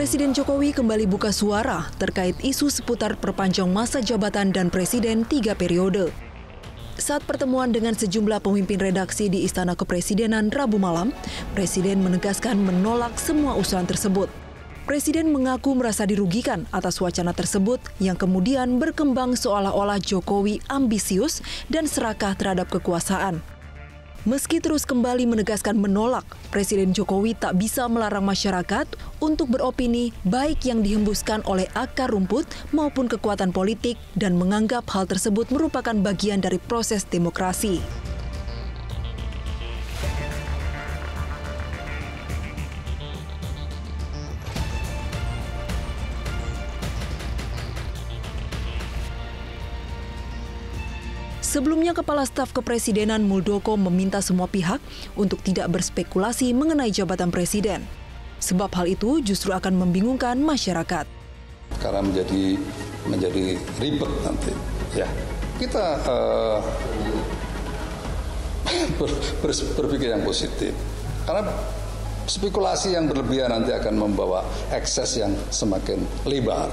Presiden Jokowi kembali buka suara terkait isu seputar perpanjang masa jabatan dan presiden tiga periode. Saat pertemuan dengan sejumlah pemimpin redaksi di Istana Kepresidenan Rabu malam, Presiden menegaskan menolak semua usulan tersebut. Presiden mengaku merasa dirugikan atas wacana tersebut yang kemudian berkembang seolah-olah Jokowi ambisius dan serakah terhadap kekuasaan. Meski terus kembali menegaskan menolak, Presiden Jokowi tak bisa melarang masyarakat untuk beropini baik yang dihembuskan oleh akar rumput maupun kekuatan politik dan menganggap hal tersebut merupakan bagian dari proses demokrasi. Sebelumnya Kepala Staf Kepresidenan Muldoko meminta semua pihak untuk tidak berspekulasi mengenai jabatan presiden. Sebab hal itu justru akan membingungkan masyarakat. Karena menjadi menjadi ribet nanti. Ya, kita uh, ber, ber, berpikir yang positif. Karena spekulasi yang berlebihan nanti akan membawa ekses yang semakin lebar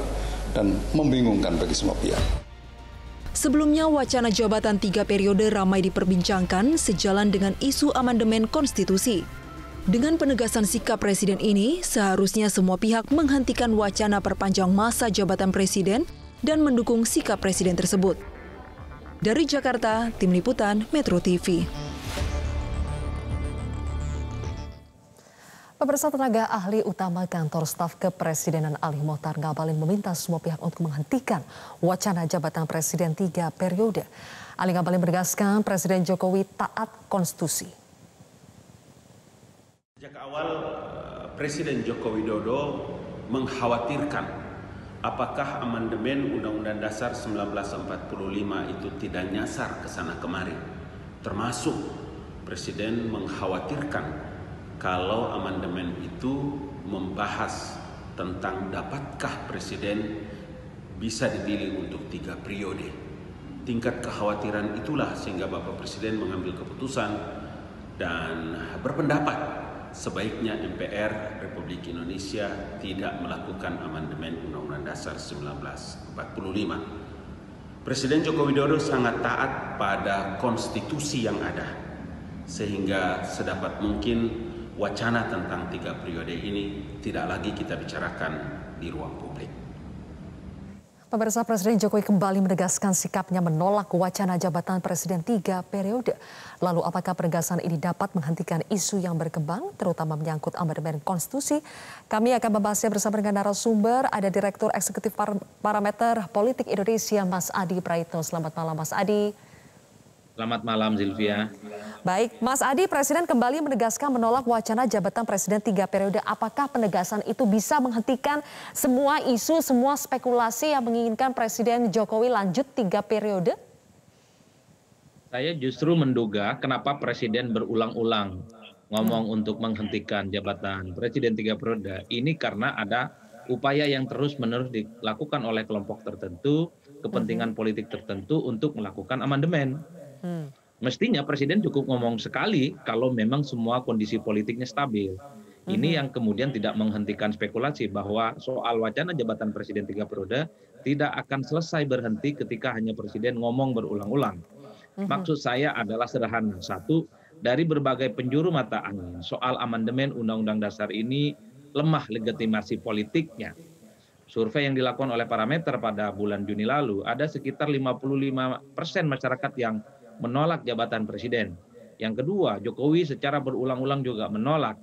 dan membingungkan bagi semua pihak. Sebelumnya, wacana jabatan tiga periode ramai diperbincangkan sejalan dengan isu amandemen konstitusi. Dengan penegasan sikap Presiden ini, seharusnya semua pihak menghentikan wacana perpanjang masa jabatan Presiden dan mendukung sikap Presiden tersebut. Dari Jakarta, Tim Liputan, Metro TV. Pemirsa tenaga ahli utama kantor staf kepresidenan Ali Mohtar Ngabalin meminta semua pihak untuk menghentikan wacana jabatan presiden tiga periode. Ali Ngabalin menegaskan Presiden Jokowi taat konstitusi. Sejak awal eh, Presiden Joko Widodo mengkhawatirkan apakah amandemen Undang-Undang Dasar 1945 itu tidak nyasar ke sana kemari. Termasuk Presiden mengkhawatirkan kalau amandemen itu membahas tentang dapatkah presiden bisa dipilih untuk tiga periode. Tingkat kekhawatiran itulah sehingga Bapak Presiden mengambil keputusan dan berpendapat sebaiknya MPR Republik Indonesia tidak melakukan amandemen Undang-Undang Dasar 1945. Presiden Joko Widodo sangat taat pada konstitusi yang ada sehingga sedapat mungkin wacana tentang tiga periode ini tidak lagi kita bicarakan di ruang publik. Pemirsa Presiden Jokowi kembali menegaskan sikapnya menolak wacana jabatan Presiden tiga periode. Lalu apakah penegasan ini dapat menghentikan isu yang berkembang, terutama menyangkut amandemen konstitusi? Kami akan membahasnya bersama dengan narasumber, ada Direktur Eksekutif Parameter Politik Indonesia, Mas Adi Praitno. Selamat malam Mas Adi. Selamat malam Zilvia. Baik, Mas Adi, Presiden kembali menegaskan menolak wacana jabatan Presiden tiga periode. Apakah penegasan itu bisa menghentikan semua isu, semua spekulasi yang menginginkan Presiden Jokowi lanjut tiga periode? Saya justru menduga kenapa Presiden berulang-ulang ngomong untuk menghentikan jabatan Presiden tiga periode. Ini karena ada upaya yang terus-menerus dilakukan oleh kelompok tertentu, kepentingan mhm. politik tertentu untuk melakukan amandemen Mestinya presiden cukup ngomong sekali kalau memang semua kondisi politiknya stabil. Ini mhm. yang kemudian tidak menghentikan spekulasi bahwa soal wacana jabatan presiden tiga periode tidak akan selesai berhenti ketika hanya presiden ngomong berulang-ulang. Mhm. Maksud saya adalah sederhana. Satu, dari berbagai penjuru mata angin, soal amandemen Undang-Undang Dasar ini lemah legitimasi politiknya. Survei yang dilakukan oleh parameter pada bulan Juni lalu, ada sekitar 55 persen masyarakat yang menolak jabatan presiden. Yang kedua, Jokowi secara berulang-ulang juga menolak.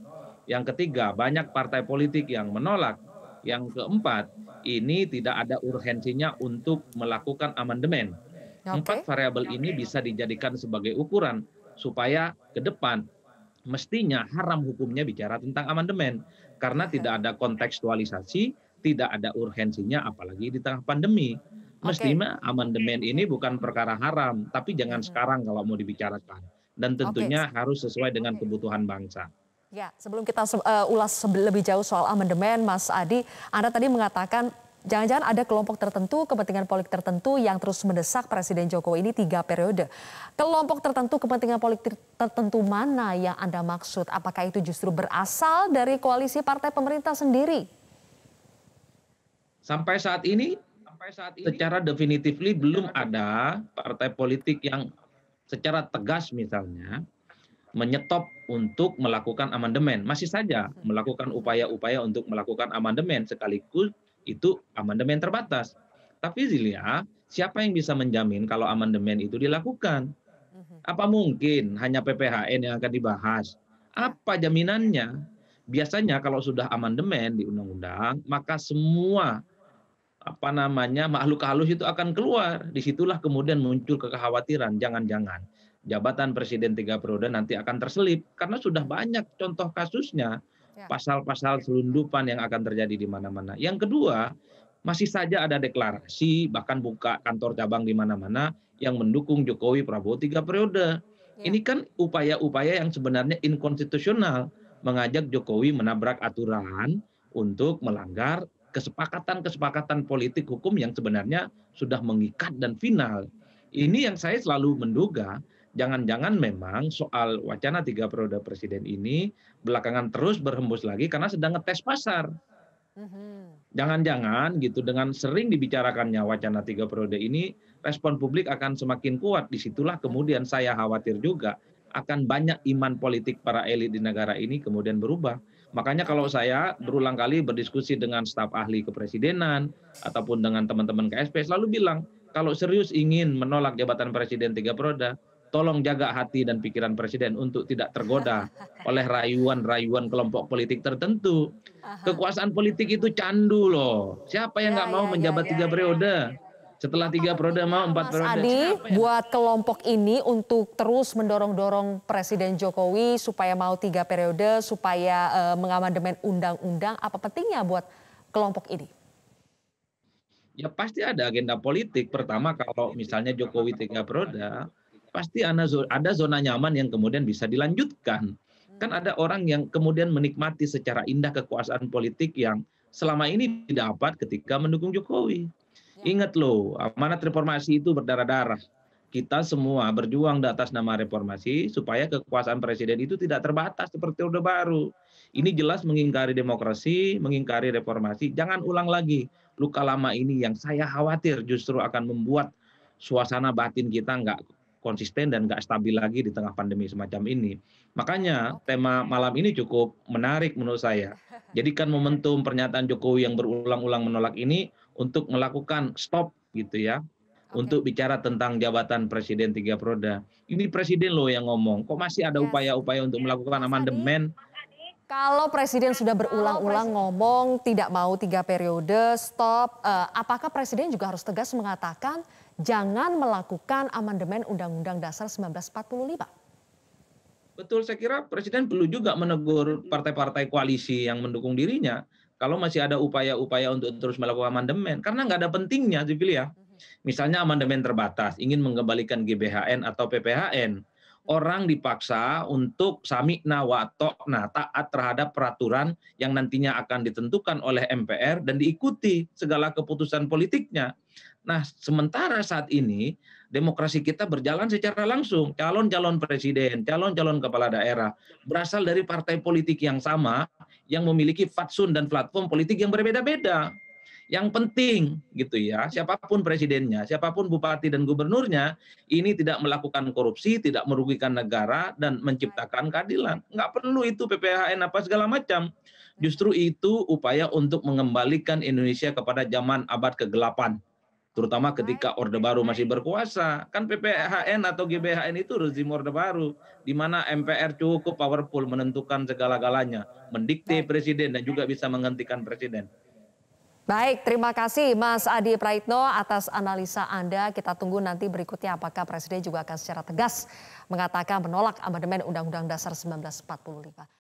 Yang ketiga, banyak partai politik yang menolak. Yang keempat, ini tidak ada urgensinya untuk melakukan amandemen. Okay. Empat variabel ini bisa dijadikan sebagai ukuran supaya ke depan mestinya haram hukumnya bicara tentang amandemen karena okay. tidak ada kontekstualisasi, tidak ada urgensinya apalagi di tengah pandemi. Mestinya amandemen ini bukan perkara haram, tapi jangan hmm. sekarang kalau mau dibicarakan. Dan tentunya okay. harus sesuai dengan kebutuhan bangsa. Ya, sebelum kita uh, ulas lebih jauh soal amandemen, Mas Adi, Anda tadi mengatakan Jangan-jangan ada kelompok tertentu, kepentingan politik tertentu yang terus mendesak Presiden Jokowi ini tiga periode. Kelompok tertentu, kepentingan politik tertentu mana yang Anda maksud? Apakah itu justru berasal dari koalisi partai pemerintah sendiri? Sampai saat ini sampai saat ini secara definitifly belum ada partai politik yang secara tegas misalnya menyetop untuk melakukan amandemen. Masih saja melakukan upaya-upaya untuk melakukan amandemen sekaligus itu amandemen terbatas. Tapi Zilia, siapa yang bisa menjamin kalau amandemen itu dilakukan? Mhm. Apa mungkin hanya PPHN yang akan dibahas? Ya. Apa jaminannya? Biasanya kalau sudah amandemen di undang-undang, maka semua apa namanya makhluk halus itu akan keluar. Disitulah kemudian muncul kekhawatiran, jangan-jangan jabatan presiden tiga periode nanti akan terselip karena sudah banyak contoh kasusnya ya. pasal-pasal selundupan yang akan terjadi di mana-mana. Yang kedua, masih saja ada deklarasi bahkan buka kantor cabang di mana-mana yang mendukung Jokowi Prabowo tiga periode. Ya. Ini kan upaya-upaya yang sebenarnya inkonstitusional mengajak Jokowi menabrak aturan untuk melanggar kesepakatan-kesepakatan politik hukum yang sebenarnya sudah mengikat dan final. Ini yang saya selalu menduga, jangan-jangan memang soal wacana tiga periode presiden ini belakangan terus berhembus lagi karena sedang ngetes pasar. Mm-hmm. Jangan-jangan gitu dengan sering dibicarakannya wacana tiga periode ini respon publik akan semakin kuat. Disitulah kemudian saya khawatir juga akan banyak iman politik para elit di negara ini kemudian berubah. Makanya kalau saya berulang kali berdiskusi dengan staf ahli kepresidenan ataupun dengan teman-teman KSP selalu bilang kalau serius ingin menolak jabatan presiden tiga periode, tolong jaga hati dan pikiran presiden untuk tidak tergoda oleh rayuan-rayuan kelompok politik tertentu. Kekuasaan politik itu candu loh. Siapa yang ya, nggak ya, mau menjabat ya, tiga ya, ya, periode? Setelah tiga periode mau empat periode. Adi, ya? buat kelompok ini untuk terus mendorong-dorong Presiden Jokowi supaya mau tiga periode, supaya uh, mengamandemen undang-undang, apa pentingnya buat kelompok ini? Ya pasti ada agenda politik. Pertama kalau misalnya Jokowi tiga periode, pasti ada zona nyaman yang kemudian bisa dilanjutkan. Kan ada orang yang kemudian menikmati secara indah kekuasaan politik yang selama ini didapat ketika mendukung Jokowi. Ingat loh, amanat reformasi itu berdarah-darah. Kita semua berjuang di atas nama reformasi supaya kekuasaan presiden itu tidak terbatas seperti Orde Baru. Ini jelas mengingkari demokrasi, mengingkari reformasi. Jangan ulang lagi luka lama ini yang saya khawatir justru akan membuat suasana batin kita nggak konsisten dan nggak stabil lagi di tengah pandemi semacam ini. Makanya tema malam ini cukup menarik menurut saya. Jadikan momentum pernyataan Jokowi yang berulang-ulang menolak ini untuk melakukan stop gitu ya okay. untuk bicara tentang jabatan presiden tiga periode. Ini presiden loh yang ngomong. Kok masih ada iya. upaya-upaya untuk melakukan iya, amandemen? Kalau presiden sudah berulang-ulang ngomong tidak mau tiga periode, stop. Uh, apakah presiden juga harus tegas mengatakan jangan melakukan amandemen Undang-Undang Dasar 1945? Betul, saya kira Presiden perlu juga menegur partai-partai koalisi yang mendukung dirinya kalau masih ada upaya-upaya untuk terus melakukan amandemen karena nggak ada pentingnya sipil ya mm-hmm. misalnya amandemen terbatas ingin mengembalikan GBHN atau PPHN orang dipaksa untuk samikna wa tokna taat terhadap peraturan yang nantinya akan ditentukan oleh MPR dan diikuti segala keputusan politiknya. Nah, sementara saat ini demokrasi kita berjalan secara langsung. Calon-calon presiden, calon-calon kepala daerah berasal dari partai politik yang sama yang memiliki fatsun dan platform politik yang berbeda-beda. Yang penting gitu ya, siapapun presidennya, siapapun bupati dan gubernurnya, ini tidak melakukan korupsi, tidak merugikan negara dan menciptakan keadilan. Nggak perlu itu PPHN apa segala macam. Justru itu upaya untuk mengembalikan Indonesia kepada zaman abad kegelapan terutama ketika Orde Baru masih berkuasa. Kan PPHN atau GBHN itu rezim Orde Baru, di mana MPR cukup powerful menentukan segala-galanya, mendikte presiden dan juga bisa menghentikan presiden. Baik, terima kasih Mas Adi Praitno atas analisa Anda. Kita tunggu nanti berikutnya apakah Presiden juga akan secara tegas mengatakan menolak amandemen Undang-Undang Dasar 1945.